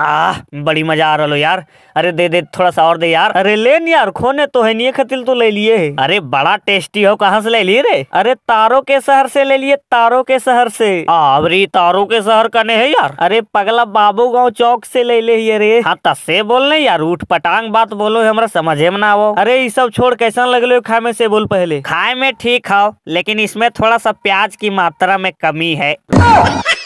आ बड़ी मजा आ रहा यार अरे दे दे थोड़ा सा और दे यार अरे ले न यार खोने तो है नहीं खतिल तो ले लिए है अरे बड़ा टेस्टी हो कहाँ से ले लिए रे अरे तारों के शहर से ले लिए तारों के शहर से अरे तारों के शहर कने है यार अरे पगला बाबू गाँव चौक से ले ले ये रे हाँ तसे बोलने यार उठ पटांग बात बोलो हमारा समझे में ना आओ अरे ये सब छोड़ कैसा लो खाए में से बोल पहले खाए में ठीक खाओ लेकिन इसमें थोड़ा सा प्याज की मात्रा में कमी है